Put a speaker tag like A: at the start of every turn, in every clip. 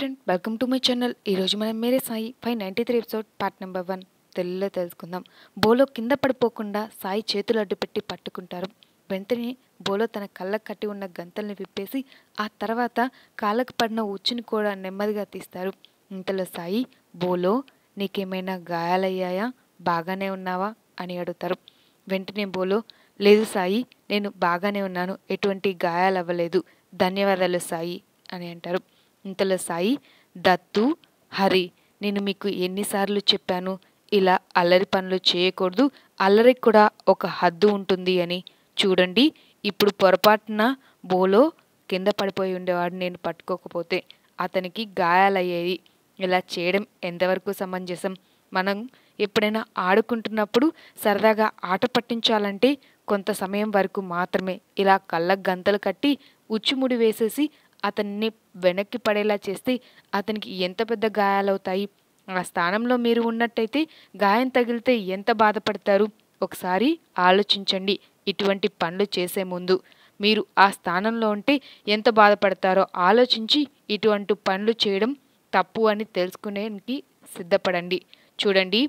A: friend welcome to my channel ఈరోజు మనం Mere Sai five ninety three episode part number one తెలుగులో తెలుసుకుందాం బోలో కింద పడిపోకుండా సాయి చేతులు అడ్డుపెట్టి పట్టుకుంటారు వెంటనే బోలో తన కళ్ళకు కట్టి ఉన్న గంతల్ని విప్పేసి ఆ తర్వాత కాళ్ళకు పడిన ఉచ్చుని కూడా నెమ్మదిగా తీస్తారు ఇంతలో సాయి బోలో నీకేమైనా గాయాలయ్యాయా బాగానే ఉన్నావా అని అడుగుతారు వెంటనే బోలో లేదు సాయి నేను బాగానే ఉన్నాను ఎటువంటి గాయాలు అవ్వలేదు ధన్యవాదాలు సాయి అని అంటారు ఇంతలో సాయి దత్తు హరి నేను మీకు ఎన్నిసార్లు చెప్పాను ఇలా అల్లరి పనులు చేయకూడదు అల్లరికి కూడా ఒక హద్దు ఉంటుంది అని చూడండి ఇప్పుడు పొరపాటున బోలో కింద పడిపోయి ఉండేవాడు నేను పట్టుకోకపోతే అతనికి గాయాలయ్యాయి ఇలా చేయడం ఎంతవరకు సమంజసం మనం ఎప్పుడైనా ఆడుకుంటున్నప్పుడు సరదాగా ఆట పట్టించాలంటే కొంత సమయం వరకు మాత్రమే ఇలా కళ్ళ గంతలు కట్టి ఉచ్చుముడి వేసేసి అతన్ని వెనక్కి పడేలా చేస్తే అతనికి ఎంత పెద్ద గాయాలవుతాయి ఆ స్థానంలో మీరు ఉన్నట్టయితే గాయం తగిలితే ఎంత బాధపడతారు ఒకసారి ఆలోచించండి ఇటువంటి పనులు చేసే ముందు మీరు ఆ స్థానంలో ఉంటే ఎంత బాధపడతారో ఆలోచించి ఇటువంటి పనులు చేయడం తప్పు అని తెలుసుకునేకి సిద్ధపడండి చూడండి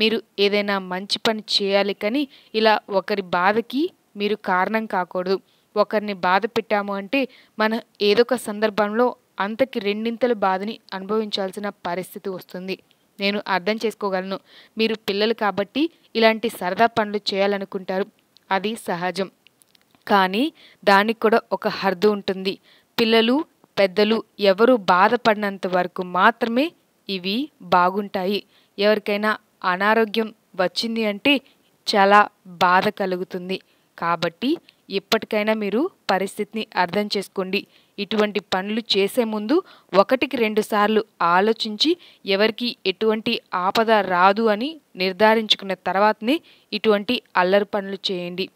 A: మీరు ఏదైనా మంచి పని చేయాలి కానీ ఇలా ఒకరి బాధకి మీరు కారణం కాకూడదు ఒకరిని బాధ పెట్టాము అంటే మన ఏదొక సందర్భంలో అంతకి రెండింతల బాధని అనుభవించాల్సిన పరిస్థితి వస్తుంది నేను అర్థం చేసుకోగలను మీరు పిల్లలు కాబట్టి ఇలాంటి సరదా పనులు చేయాలనుకుంటారు అది సహజం కానీ దానికి కూడా ఒక హర్దు ఉంటుంది పిల్లలు పెద్దలు ఎవరు బాధపడినంత వరకు మాత్రమే ఇవి బాగుంటాయి ఎవరికైనా అనారోగ్యం వచ్చింది అంటే చాలా బాధ కలుగుతుంది కాబట్టి ఇప్పటికైనా మీరు పరిస్థితిని అర్థం చేసుకోండి ఇటువంటి పనులు చేసే ముందు ఒకటికి రెండు సార్లు ఆలోచించి ఎవరికి ఎటువంటి ఆపద రాదు అని నిర్ధారించుకున్న తర్వాతనే ఇటువంటి అల్లరి పనులు చేయండి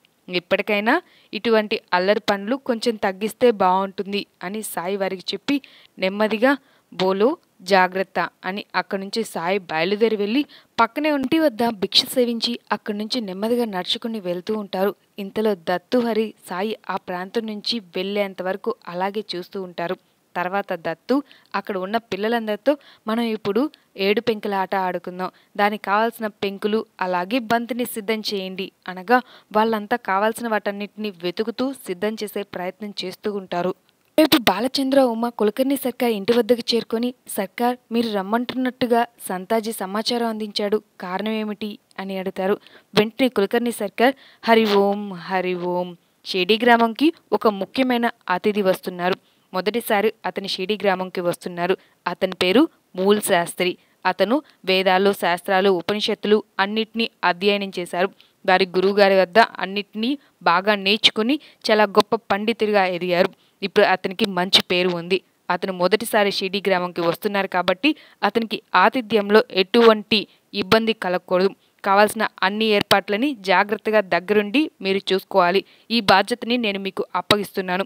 A: ఇప్పటికైనా ఇటువంటి అల్లరి పనులు కొంచెం తగ్గిస్తే బాగుంటుంది అని సాయి వారికి చెప్పి నెమ్మదిగా బోలో జాగ్రత్త అని అక్కడి నుంచి సాయి బయలుదేరి వెళ్ళి పక్కనే ఇంటి వద్ద భిక్ష సేవించి అక్కడి నుంచి నెమ్మదిగా నడుచుకుని వెళ్తూ ఉంటారు ఇంతలో దత్తు హరి సాయి ఆ ప్రాంతం నుంచి వెళ్ళేంత వరకు అలాగే చూస్తూ ఉంటారు తర్వాత దత్తు అక్కడ ఉన్న పిల్లలందరితో మనం ఇప్పుడు ఏడు పెంకుల ఆట ఆడుకుందాం దానికి కావాల్సిన పెంకులు అలాగే బంతిని సిద్ధం చేయండి అనగా వాళ్ళంతా కావాల్సిన వాటన్నిటిని వెతుకుతూ సిద్ధం చేసే ప్రయత్నం చేస్తూ ఉంటారు రేపు బాలచంద్ర ఉమ్మ కులకర్ణి సర్కార్ ఇంటి వద్దకు చేరుకొని సర్కార్ మీరు రమ్మంటున్నట్టుగా సంతాజీ సమాచారం అందించాడు కారణం ఏమిటి అని అడుగుతారు వెంటనే కులకర్ణి సర్కార్ హరి ఓం హరి ఓం షేడీ గ్రామంకి ఒక ముఖ్యమైన అతిథి వస్తున్నారు మొదటిసారి అతని షేడీ గ్రామంకి వస్తున్నారు అతని పేరు మూల్ శాస్త్రి అతను వేదాలు శాస్త్రాలు ఉపనిషత్తులు అన్నిటినీ అధ్యయనం చేశారు వారి గురువుగారి వద్ద అన్నిటినీ బాగా నేర్చుకుని చాలా గొప్ప పండితుడిగా ఎదిగారు ఇప్పుడు అతనికి మంచి పేరు ఉంది అతను మొదటిసారి షిడి గ్రామంకి వస్తున్నారు కాబట్టి అతనికి ఆతిథ్యంలో ఎటువంటి ఇబ్బంది కలగకూడదు కావాల్సిన అన్ని ఏర్పాట్లని జాగ్రత్తగా దగ్గరుండి మీరు చూసుకోవాలి ఈ బాధ్యతని నేను మీకు అప్పగిస్తున్నాను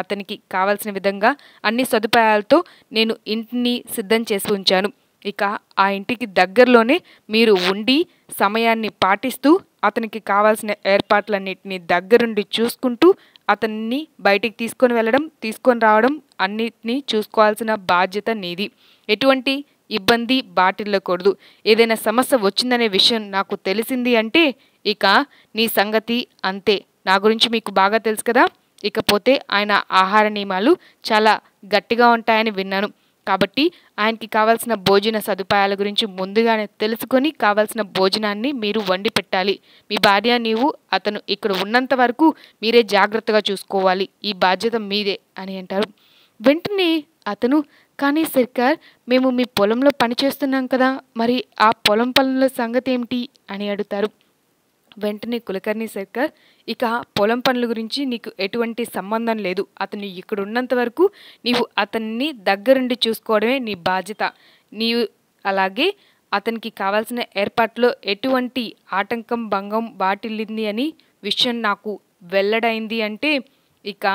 A: అతనికి కావాల్సిన విధంగా అన్ని సదుపాయాలతో నేను ఇంటిని సిద్ధం చేసి ఉంచాను ఇక ఆ ఇంటికి దగ్గరలోనే మీరు ఉండి సమయాన్ని పాటిస్తూ అతనికి కావాల్సిన ఏర్పాట్లన్నింటినీ దగ్గరుండి చూసుకుంటూ అతన్ని బయటికి తీసుకొని వెళ్ళడం తీసుకొని రావడం అన్నిటినీ చూసుకోవాల్సిన బాధ్యత నీది ఎటువంటి ఇబ్బంది బాటిల్లకూడదు ఏదైనా సమస్య వచ్చిందనే విషయం నాకు తెలిసింది అంటే ఇక నీ సంగతి అంతే నా గురించి మీకు బాగా తెలుసు కదా ఇకపోతే ఆయన ఆహార నియమాలు చాలా గట్టిగా ఉంటాయని విన్నాను కాబట్టి ఆయనకి కావాల్సిన భోజన సదుపాయాల గురించి ముందుగానే తెలుసుకొని కావాల్సిన భోజనాన్ని మీరు వండి పెట్టాలి మీ భార్య నీవు అతను ఇక్కడ ఉన్నంత వరకు మీరే జాగ్రత్తగా చూసుకోవాలి ఈ బాధ్యత మీదే అని అంటారు వెంటనే అతను కానీ సర్కార్ మేము మీ పొలంలో పనిచేస్తున్నాం కదా మరి ఆ పొలం పనుల సంగతి ఏమిటి అని అడుగుతారు వెంటనే కులకర్ణి సర్కార్ ఇక పొలం పనుల గురించి నీకు ఎటువంటి సంబంధం లేదు అతను ఇక్కడ ఉన్నంత వరకు నీవు అతన్ని దగ్గరుండి చూసుకోవడమే నీ బాధ్యత నీవు అలాగే అతనికి కావాల్సిన ఏర్పాట్లో ఎటువంటి ఆటంకం భంగం వాటిల్లింది అని విషయం నాకు వెల్లడైంది అంటే ఇక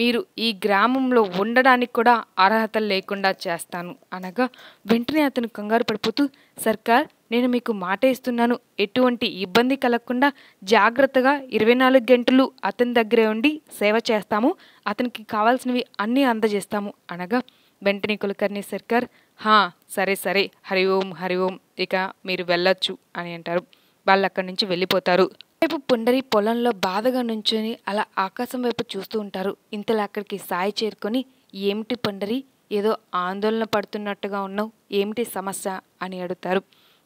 A: మీరు ఈ గ్రామంలో ఉండడానికి కూడా అర్హత లేకుండా చేస్తాను అనగా వెంటనే అతను కంగారు పడిపోతూ సర్కార్ నేను మీకు మాట ఇస్తున్నాను ఎటువంటి ఇబ్బంది కలగకుండా జాగ్రత్తగా ఇరవై నాలుగు గంటలు అతని దగ్గరే ఉండి సేవ చేస్తాము అతనికి కావాల్సినవి అన్నీ అందజేస్తాము అనగా వెంటనే కులకర్ణి సర్కార్ హా సరే సరే హరి ఓం హరి ఓం ఇక మీరు వెళ్ళొచ్చు అని అంటారు వాళ్ళు అక్కడి నుంచి వెళ్ళిపోతారు రేపు పుండరి పొలంలో బాధగా నుంచొని అలా ఆకాశం వైపు చూస్తూ ఉంటారు ఇంతలో అక్కడికి సాయి చేరుకొని ఏమిటి పుండరి ఏదో ఆందోళన పడుతున్నట్టుగా ఉన్నావు ఏమిటి సమస్య అని అడుగుతారు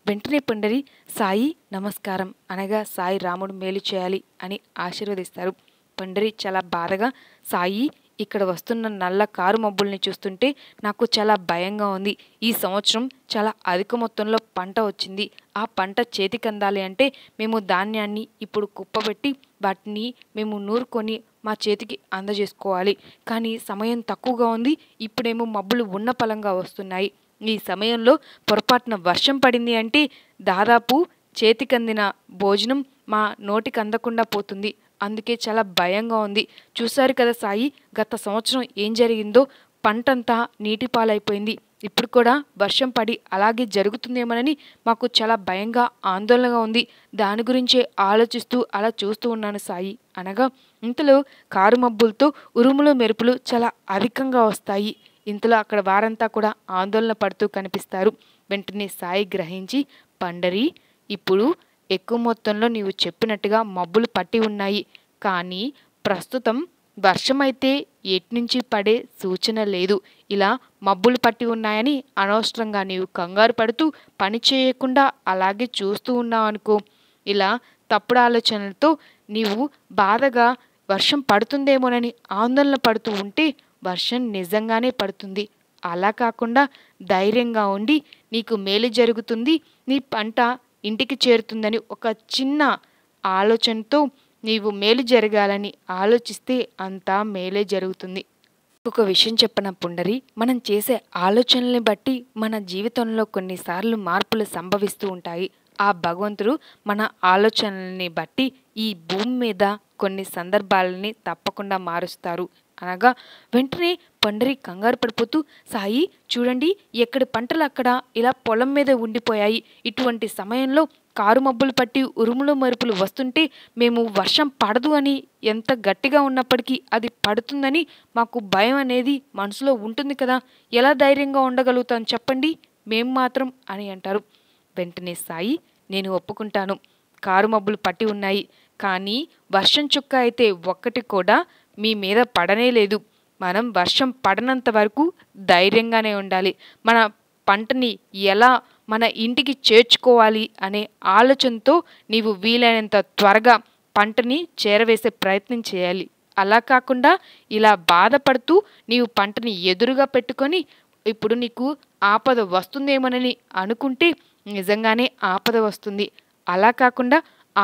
A: వెంటనే పండరి సాయి నమస్కారం అనగా సాయి రాముడు మేలు చేయాలి అని ఆశీర్వదిస్తారు పండరి చాలా బాధగా సాయి ఇక్కడ వస్తున్న నల్ల కారు మబ్బుల్ని చూస్తుంటే నాకు చాలా భయంగా ఉంది ఈ సంవత్సరం చాలా అధిక మొత్తంలో పంట వచ్చింది ఆ పంట చేతికి అందాలి అంటే మేము ధాన్యాన్ని ఇప్పుడు కుప్పబెట్టి వాటిని మేము నూరుకొని మా చేతికి అందజేసుకోవాలి కానీ సమయం తక్కువగా ఉంది ఇప్పుడేమో మబ్బులు ఉన్న పలంగా వస్తున్నాయి ఈ సమయంలో పొరపాటున వర్షం పడింది అంటే దాదాపు చేతికందిన భోజనం మా నోటికి అందకుండా పోతుంది అందుకే చాలా భయంగా ఉంది చూశారు కదా సాయి గత సంవత్సరం ఏం జరిగిందో పంటంతా నీటి పాలైపోయింది ఇప్పుడు కూడా వర్షం పడి అలాగే జరుగుతుందేమోనని మాకు చాలా భయంగా ఆందోళనగా ఉంది దాని గురించే ఆలోచిస్తూ అలా చూస్తూ ఉన్నాను సాయి అనగా ఇంతలో కారు మబ్బులతో ఉరుములు మెరుపులు చాలా అధికంగా వస్తాయి ఇంతలో అక్కడ వారంతా కూడా ఆందోళన పడుతూ కనిపిస్తారు వెంటనే సాయి గ్రహించి పండరి ఇప్పుడు ఎక్కువ మొత్తంలో నీవు చెప్పినట్టుగా మబ్బులు పట్టి ఉన్నాయి కానీ ప్రస్తుతం వర్షమైతే ఎట్నుంచి పడే సూచన లేదు ఇలా మబ్బులు పట్టి ఉన్నాయని అనవసరంగా నీవు కంగారు పడుతూ పని చేయకుండా అలాగే చూస్తూ ఉన్నావు అనుకో ఇలా తప్పుడు ఆలోచనలతో నీవు బాధగా వర్షం పడుతుందేమోనని ఆందోళన పడుతూ ఉంటే వర్షం నిజంగానే పడుతుంది అలా కాకుండా ధైర్యంగా ఉండి నీకు మేలు జరుగుతుంది నీ పంట ఇంటికి చేరుతుందని ఒక చిన్న ఆలోచనతో నీవు మేలు జరగాలని ఆలోచిస్తే అంతా మేలే జరుగుతుంది ఒక విషయం చెప్పన పుండరి మనం చేసే ఆలోచనల్ని బట్టి మన జీవితంలో కొన్నిసార్లు మార్పులు సంభవిస్తూ ఉంటాయి ఆ భగవంతుడు మన ఆలోచనల్ని బట్టి ఈ భూమి మీద కొన్ని సందర్భాలని తప్పకుండా మారుస్తారు అనగా వెంటనే పండరి కంగారు పడిపోతూ సాయి చూడండి ఎక్కడి పంటలు అక్కడ ఇలా పొలం మీద ఉండిపోయాయి ఇటువంటి సమయంలో కారు మబ్బులు పట్టి ఉరుములు మరుపులు వస్తుంటే మేము వర్షం పడదు అని ఎంత గట్టిగా ఉన్నప్పటికీ అది పడుతుందని మాకు భయం అనేది మనసులో ఉంటుంది కదా ఎలా ధైర్యంగా ఉండగలుగుతాను చెప్పండి మేం మాత్రం అని అంటారు వెంటనే సాయి నేను ఒప్పుకుంటాను కారు మబ్బులు పట్టి ఉన్నాయి కానీ వర్షం చుక్క అయితే ఒక్కటి కూడా మీ మీద పడనే లేదు మనం వర్షం పడనంత వరకు ధైర్యంగానే ఉండాలి మన పంటని ఎలా మన ఇంటికి చేర్చుకోవాలి అనే ఆలోచనతో నీవు వీలైనంత త్వరగా పంటని చేరవేసే ప్రయత్నం చేయాలి అలా కాకుండా ఇలా బాధపడుతూ నీవు పంటని ఎదురుగా పెట్టుకొని ఇప్పుడు నీకు ఆపద వస్తుందేమోనని అనుకుంటే నిజంగానే ఆపద వస్తుంది అలా కాకుండా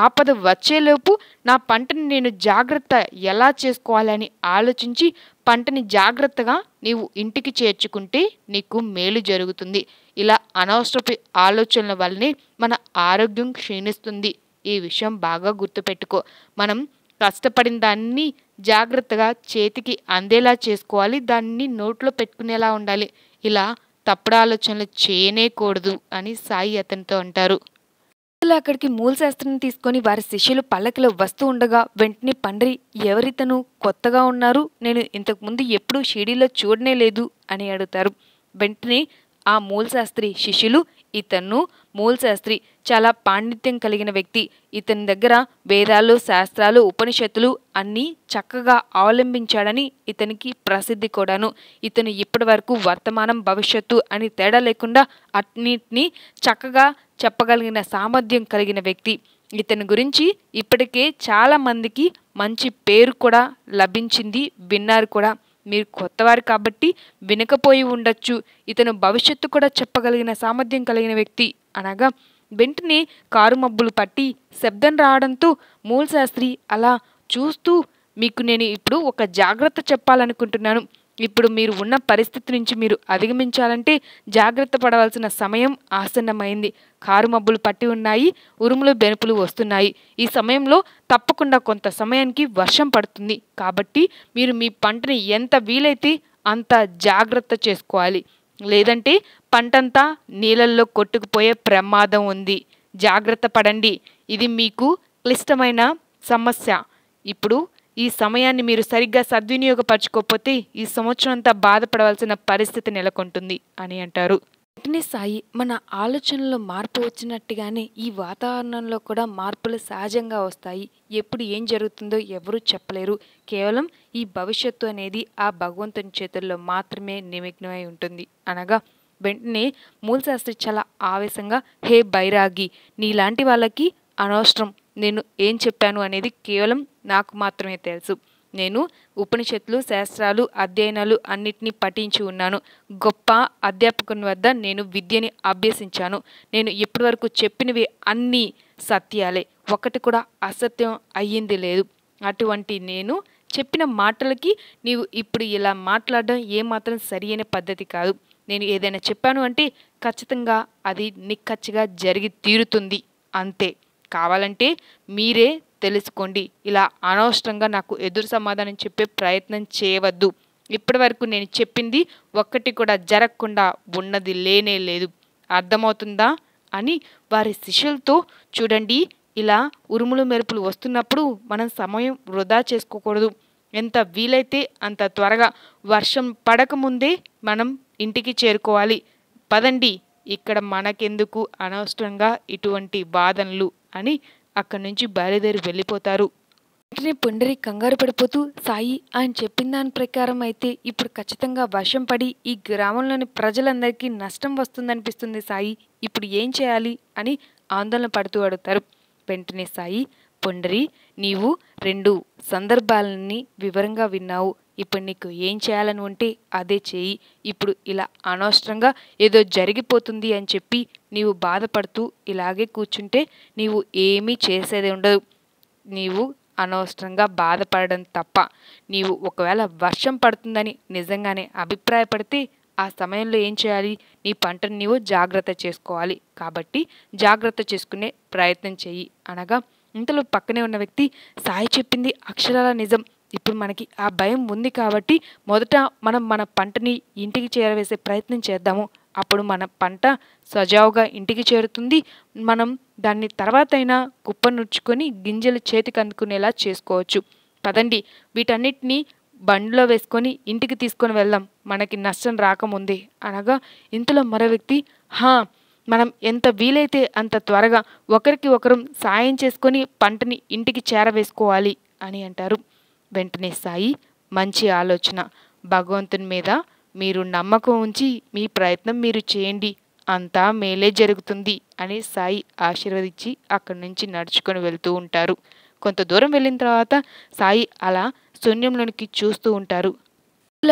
A: ఆపద వచ్చేలోపు నా పంటని నేను జాగ్రత్త ఎలా చేసుకోవాలని ఆలోచించి పంటని జాగ్రత్తగా నీవు ఇంటికి చేర్చుకుంటే నీకు మేలు జరుగుతుంది ఇలా అనవసరపు ఆలోచనల వల్లనే మన ఆరోగ్యం క్షీణిస్తుంది ఈ విషయం బాగా గుర్తుపెట్టుకో మనం కష్టపడిన దాన్ని జాగ్రత్తగా చేతికి అందేలా చేసుకోవాలి దాన్ని నోట్లో పెట్టుకునేలా ఉండాలి ఇలా తప్పుడు ఆలోచనలు చేయనేకూడదు అని సాయి అతనితో అంటారు లోపల అక్కడికి మూలశాస్త్రిని తీసుకొని వారి శిష్యులు పల్లకిలో వస్తూ ఉండగా వెంటనే పండ్రి ఎవరితను కొత్తగా ఉన్నారు నేను ఇంతకుముందు ఎప్పుడూ షిడీలో చూడనే లేదు అని అడుగుతారు వెంటనే ఆ మూలశాస్త్రి శిష్యులు ఇతను మూలశాస్త్రి చాలా పాండిత్యం కలిగిన వ్యక్తి ఇతని దగ్గర వేదాలు శాస్త్రాలు ఉపనిషత్తులు అన్నీ చక్కగా అవలంబించాడని ఇతనికి ప్రసిద్ధి కూడాను ఇతను ఇప్పటి వరకు వర్తమానం భవిష్యత్తు అని తేడా లేకుండా అన్నింటినీ చక్కగా చెప్పగలిగిన సామర్థ్యం కలిగిన వ్యక్తి ఇతని గురించి ఇప్పటికే చాలామందికి మంచి పేరు కూడా లభించింది విన్నారు కూడా మీరు కొత్తవారు కాబట్టి వినకపోయి ఉండొచ్చు ఇతను భవిష్యత్తు కూడా చెప్పగలిగిన సామర్థ్యం కలిగిన వ్యక్తి అనగా వెంటనే కారు మబ్బులు పట్టి శబ్దం రావడంతో మూలశాస్త్రి అలా చూస్తూ మీకు నేను ఇప్పుడు ఒక జాగ్రత్త చెప్పాలనుకుంటున్నాను ఇప్పుడు మీరు ఉన్న పరిస్థితి నుంచి మీరు అధిగమించాలంటే జాగ్రత్త పడవలసిన సమయం ఆసన్నమైంది కారు మబ్బులు పట్టి ఉన్నాయి ఉరుములు బెనుపులు వస్తున్నాయి ఈ సమయంలో తప్పకుండా కొంత సమయానికి వర్షం పడుతుంది కాబట్టి మీరు మీ పంటని ఎంత వీలైతే అంత జాగ్రత్త చేసుకోవాలి లేదంటే పంటంతా నీళ్ళల్లో కొట్టుకుపోయే ప్రమాదం ఉంది జాగ్రత్త పడండి ఇది మీకు క్లిష్టమైన సమస్య ఇప్పుడు ఈ సమయాన్ని మీరు సరిగ్గా సద్వినియోగపరచుకోకపోతే ఈ సంవత్సరం అంతా బాధపడవలసిన పరిస్థితి నెలకొంటుంది అని అంటారు వెంటనే సాయి మన ఆలోచనలో మార్పు వచ్చినట్టుగానే ఈ వాతావరణంలో కూడా మార్పులు సహజంగా వస్తాయి ఎప్పుడు ఏం జరుగుతుందో ఎవరూ చెప్పలేరు కేవలం ఈ భవిష్యత్తు అనేది ఆ భగవంతుని చేతుల్లో మాత్రమే నిమగ్నమై ఉంటుంది అనగా వెంటనే మూలశాస్త్రి చాలా ఆవేశంగా హే బైరాగి నీలాంటి వాళ్ళకి అనవసరం నేను ఏం చెప్పాను అనేది కేవలం నాకు మాత్రమే తెలుసు నేను ఉపనిషత్తులు శాస్త్రాలు అధ్యయనాలు అన్నిటినీ పఠించి ఉన్నాను గొప్ప అధ్యాపకుని వద్ద నేను విద్యని అభ్యసించాను నేను ఇప్పటివరకు చెప్పినవి అన్నీ సత్యాలే ఒకటి కూడా అసత్యం అయ్యింది లేదు అటువంటి నేను చెప్పిన మాటలకి నీవు ఇప్పుడు ఇలా మాట్లాడడం ఏమాత్రం సరి అయిన పద్ధతి కాదు నేను ఏదైనా చెప్పాను అంటే ఖచ్చితంగా అది నిక్కచ్చిగా జరిగి తీరుతుంది అంతే కావాలంటే మీరే తెలుసుకోండి ఇలా అనవసరంగా నాకు ఎదురు సమాధానం చెప్పే ప్రయత్నం చేయవద్దు ఇప్పటి వరకు నేను చెప్పింది ఒక్కటి కూడా జరగకుండా ఉన్నది లేనే లేదు అర్థమవుతుందా అని వారి శిష్యులతో చూడండి ఇలా ఉరుములు మెరుపులు వస్తున్నప్పుడు మనం సమయం వృధా చేసుకోకూడదు ఎంత వీలైతే అంత త్వరగా వర్షం పడకముందే మనం ఇంటికి చేరుకోవాలి పదండి ఇక్కడ మనకెందుకు అనవసరంగా ఇటువంటి వాదనలు అని అక్కడి నుంచి బయలుదేరి వెళ్ళిపోతారు వెంటనే పుండరి కంగారు పడిపోతూ సాయి ఆయన చెప్పిన దాని ప్రకారం అయితే ఇప్పుడు ఖచ్చితంగా వర్షం పడి ఈ గ్రామంలోని ప్రజలందరికీ నష్టం వస్తుందనిపిస్తుంది సాయి ఇప్పుడు ఏం చేయాలి అని ఆందోళన పడుతూ అడుగుతారు వెంటనే సాయి పొండరి నీవు రెండు సందర్భాలని వివరంగా విన్నావు ఇప్పుడు నీకు ఏం చేయాలని ఉంటే అదే చేయి ఇప్పుడు ఇలా అనవసరంగా ఏదో జరిగిపోతుంది అని చెప్పి నీవు బాధపడుతూ ఇలాగే కూర్చుంటే నీవు ఏమీ చేసేది ఉండదు నీవు అనవసరంగా బాధపడడం తప్ప నీవు ఒకవేళ వర్షం పడుతుందని నిజంగానే అభిప్రాయపడితే ఆ సమయంలో ఏం చేయాలి నీ పంటను నీవు జాగ్రత్త చేసుకోవాలి కాబట్టి జాగ్రత్త చేసుకునే ప్రయత్నం చెయ్యి అనగా ఇంతలో పక్కనే ఉన్న వ్యక్తి సాయి చెప్పింది అక్షరాల నిజం ఇప్పుడు మనకి ఆ భయం ఉంది కాబట్టి మొదట మనం మన పంటని ఇంటికి చేరవేసే ప్రయత్నం చేద్దాము అప్పుడు మన పంట సజావుగా ఇంటికి చేరుతుంది మనం దాన్ని తర్వాతైనా కుప్పనుర్చుకొని గింజలు చేతికి అందుకునేలా చేసుకోవచ్చు పదండి వీటన్నిటినీ బండిలో వేసుకొని ఇంటికి తీసుకొని వెళ్దాం మనకి నష్టం రాకముందే అనగా ఇంతలో మరో వ్యక్తి హా మనం ఎంత వీలైతే అంత త్వరగా ఒకరికి ఒకరం సాయం చేసుకొని పంటని ఇంటికి చేరవేసుకోవాలి అని అంటారు వెంటనే సాయి మంచి ఆలోచన భగవంతుని మీద మీరు నమ్మకం ఉంచి మీ ప్రయత్నం మీరు చేయండి అంతా మేలే జరుగుతుంది అని సాయి ఆశీర్వదించి అక్కడి నుంచి నడుచుకొని వెళ్తూ ఉంటారు కొంత దూరం వెళ్ళిన తర్వాత సాయి అలా శూన్యంలోనికి చూస్తూ ఉంటారు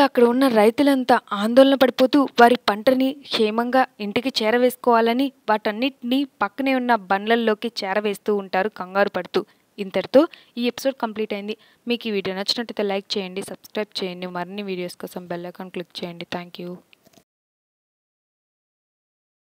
A: అక్కడ ఉన్న రైతులంతా ఆందోళన పడిపోతూ వారి పంటని క్షేమంగా ఇంటికి చేరవేసుకోవాలని వాటన్నిటినీ పక్కనే ఉన్న బండ్లల్లోకి చేరవేస్తూ ఉంటారు కంగారు పడుతూ ఇంతటితో ఈ ఎపిసోడ్ కంప్లీట్ అయింది మీకు ఈ వీడియో నచ్చినట్టయితే లైక్ చేయండి సబ్స్క్రైబ్ చేయండి మరిన్ని వీడియోస్ కోసం బెల్ అకౌంట్ క్లిక్ చేయండి థ్యాంక్ యూ